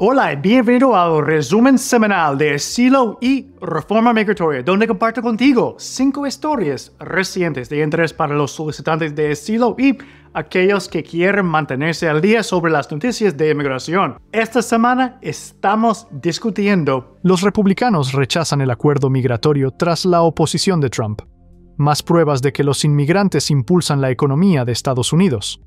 Hola y bienvenido al resumen semanal de silo y Reforma Migratoria, donde comparto contigo cinco historias recientes de interés para los solicitantes de silo y aquellos que quieren mantenerse al día sobre las noticias de inmigración. Esta semana estamos discutiendo. Los republicanos rechazan el acuerdo migratorio tras la oposición de Trump. Más pruebas de que los inmigrantes impulsan la economía de Estados Unidos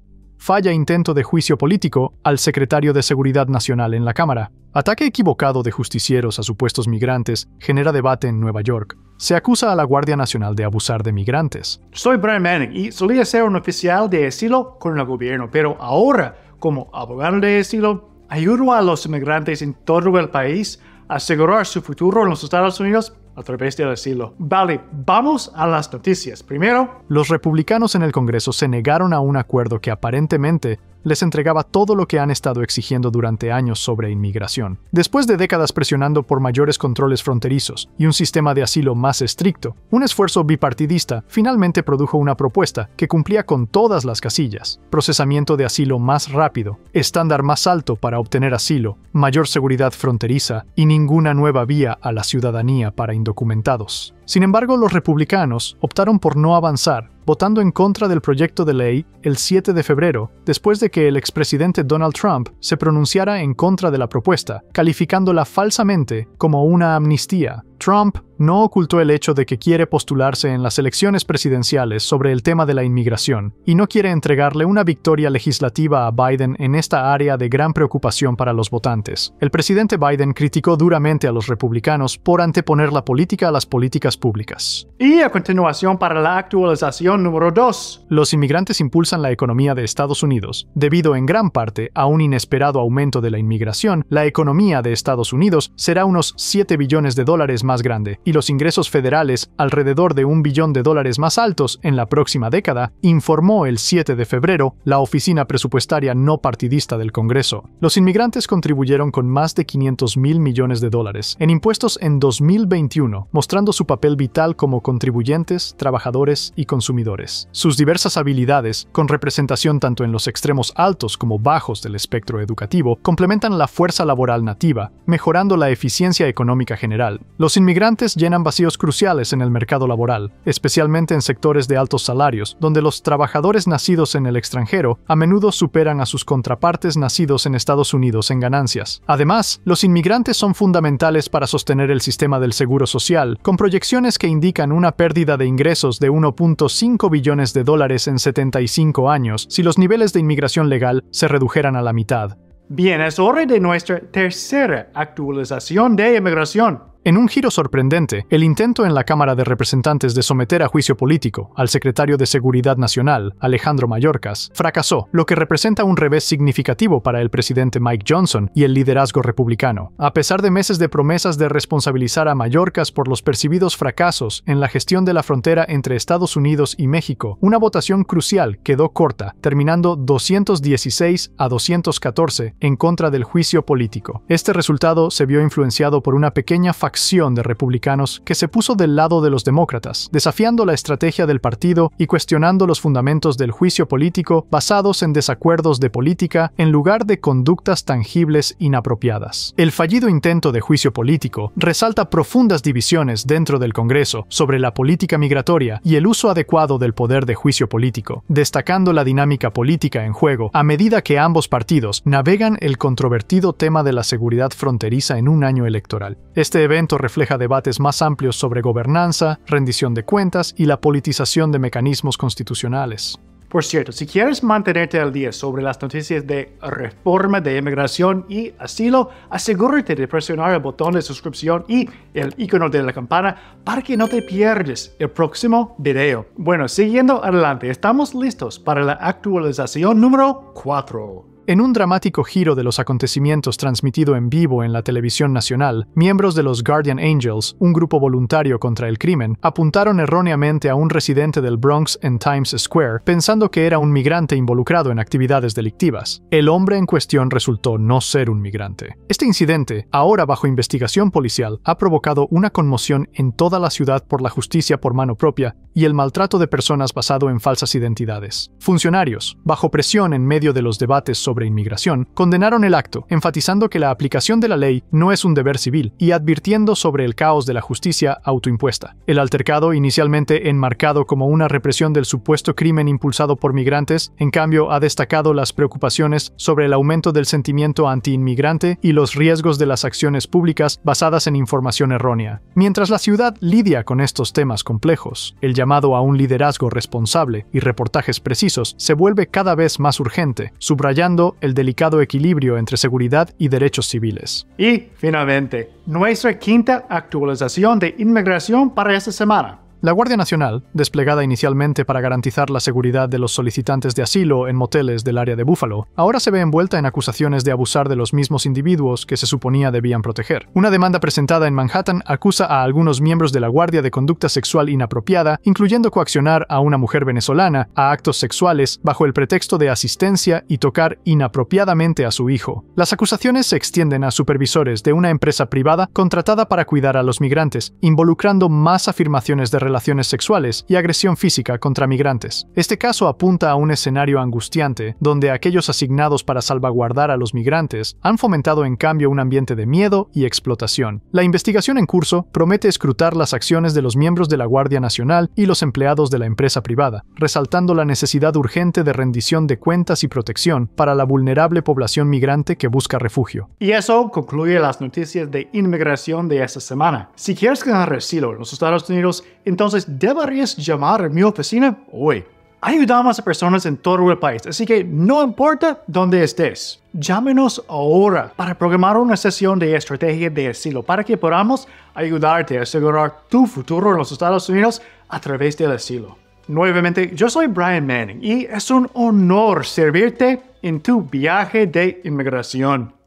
falla intento de juicio político al secretario de Seguridad Nacional en la Cámara. Ataque equivocado de justicieros a supuestos migrantes genera debate en Nueva York. Se acusa a la Guardia Nacional de abusar de migrantes. Soy Brian Manning y solía ser un oficial de asilo con el gobierno, pero ahora, como abogado de asilo, ayudo a los migrantes en todo el país a asegurar su futuro en los Estados Unidos a través del asilo. Vale, vamos a las noticias. Primero, los republicanos en el Congreso se negaron a un acuerdo que aparentemente les entregaba todo lo que han estado exigiendo durante años sobre inmigración. Después de décadas presionando por mayores controles fronterizos y un sistema de asilo más estricto, un esfuerzo bipartidista finalmente produjo una propuesta que cumplía con todas las casillas. Procesamiento de asilo más rápido, estándar más alto para obtener asilo, mayor seguridad fronteriza y ninguna nueva vía a la ciudadanía para indocumentados. Sin embargo, los republicanos optaron por no avanzar votando en contra del proyecto de ley el 7 de febrero, después de que el expresidente Donald Trump se pronunciara en contra de la propuesta, calificándola falsamente como una amnistía. Trump no ocultó el hecho de que quiere postularse en las elecciones presidenciales sobre el tema de la inmigración y no quiere entregarle una victoria legislativa a Biden en esta área de gran preocupación para los votantes. El presidente Biden criticó duramente a los republicanos por anteponer la política a las políticas públicas. Y a continuación para la actualización número 2. Los inmigrantes impulsan la economía de Estados Unidos. Debido en gran parte a un inesperado aumento de la inmigración, la economía de Estados Unidos será unos 7 billones de dólares más grande los ingresos federales alrededor de un billón de dólares más altos en la próxima década, informó el 7 de febrero la Oficina Presupuestaria No Partidista del Congreso. Los inmigrantes contribuyeron con más de 500 mil millones de dólares en impuestos en 2021, mostrando su papel vital como contribuyentes, trabajadores y consumidores. Sus diversas habilidades, con representación tanto en los extremos altos como bajos del espectro educativo, complementan la fuerza laboral nativa, mejorando la eficiencia económica general. Los inmigrantes llenan vacíos cruciales en el mercado laboral, especialmente en sectores de altos salarios, donde los trabajadores nacidos en el extranjero a menudo superan a sus contrapartes nacidos en Estados Unidos en ganancias. Además, los inmigrantes son fundamentales para sostener el sistema del seguro social, con proyecciones que indican una pérdida de ingresos de 1.5 billones de dólares en 75 años si los niveles de inmigración legal se redujeran a la mitad. Bien, es hora de nuestra tercera actualización de inmigración. En un giro sorprendente, el intento en la Cámara de Representantes de someter a juicio político al secretario de Seguridad Nacional, Alejandro Mallorcas, fracasó, lo que representa un revés significativo para el presidente Mike Johnson y el liderazgo republicano. A pesar de meses de promesas de responsabilizar a Mallorcas por los percibidos fracasos en la gestión de la frontera entre Estados Unidos y México, una votación crucial quedó corta, terminando 216 a 214 en contra del juicio político. Este resultado se vio influenciado por una pequeña acción de republicanos que se puso del lado de los demócratas, desafiando la estrategia del partido y cuestionando los fundamentos del juicio político basados en desacuerdos de política en lugar de conductas tangibles inapropiadas. El fallido intento de juicio político resalta profundas divisiones dentro del Congreso sobre la política migratoria y el uso adecuado del poder de juicio político, destacando la dinámica política en juego a medida que ambos partidos navegan el controvertido tema de la seguridad fronteriza en un año electoral. Este evento refleja debates más amplios sobre gobernanza, rendición de cuentas y la politización de mecanismos constitucionales. Por cierto, si quieres mantenerte al día sobre las noticias de reforma de inmigración y asilo, asegúrate de presionar el botón de suscripción y el icono de la campana para que no te pierdas el próximo video. Bueno, siguiendo adelante, estamos listos para la actualización número 4. En un dramático giro de los acontecimientos transmitido en vivo en la televisión nacional, miembros de los Guardian Angels, un grupo voluntario contra el crimen, apuntaron erróneamente a un residente del Bronx en Times Square pensando que era un migrante involucrado en actividades delictivas. El hombre en cuestión resultó no ser un migrante. Este incidente, ahora bajo investigación policial, ha provocado una conmoción en toda la ciudad por la justicia por mano propia y el maltrato de personas basado en falsas identidades. Funcionarios, bajo presión en medio de los debates sobre inmigración, condenaron el acto, enfatizando que la aplicación de la ley no es un deber civil y advirtiendo sobre el caos de la justicia autoimpuesta. El altercado, inicialmente enmarcado como una represión del supuesto crimen impulsado por migrantes, en cambio ha destacado las preocupaciones sobre el aumento del sentimiento antiinmigrante y los riesgos de las acciones públicas basadas en información errónea. Mientras la ciudad lidia con estos temas complejos, el llamado a un liderazgo responsable y reportajes precisos se vuelve cada vez más urgente, subrayando el delicado equilibrio entre seguridad y derechos civiles. Y, finalmente, nuestra quinta actualización de inmigración para esta semana. La Guardia Nacional, desplegada inicialmente para garantizar la seguridad de los solicitantes de asilo en moteles del área de Búfalo, ahora se ve envuelta en acusaciones de abusar de los mismos individuos que se suponía debían proteger. Una demanda presentada en Manhattan acusa a algunos miembros de la Guardia de conducta sexual inapropiada, incluyendo coaccionar a una mujer venezolana a actos sexuales bajo el pretexto de asistencia y tocar inapropiadamente a su hijo. Las acusaciones se extienden a supervisores de una empresa privada contratada para cuidar a los migrantes, involucrando más afirmaciones de relaciones sexuales y agresión física contra migrantes. Este caso apunta a un escenario angustiante, donde aquellos asignados para salvaguardar a los migrantes han fomentado en cambio un ambiente de miedo y explotación. La investigación en curso promete escrutar las acciones de los miembros de la Guardia Nacional y los empleados de la empresa privada, resaltando la necesidad urgente de rendición de cuentas y protección para la vulnerable población migrante que busca refugio. Y eso concluye las noticias de inmigración de esta semana. Si quieres que asilo en los Estados Unidos, entonces deberías llamar a mi oficina hoy. Ayudamos a personas en todo el país, así que no importa dónde estés. Llámenos ahora para programar una sesión de estrategia de asilo para que podamos ayudarte a asegurar tu futuro en los Estados Unidos a través del asilo. Nuevamente, yo soy Brian Manning y es un honor servirte en tu viaje de inmigración.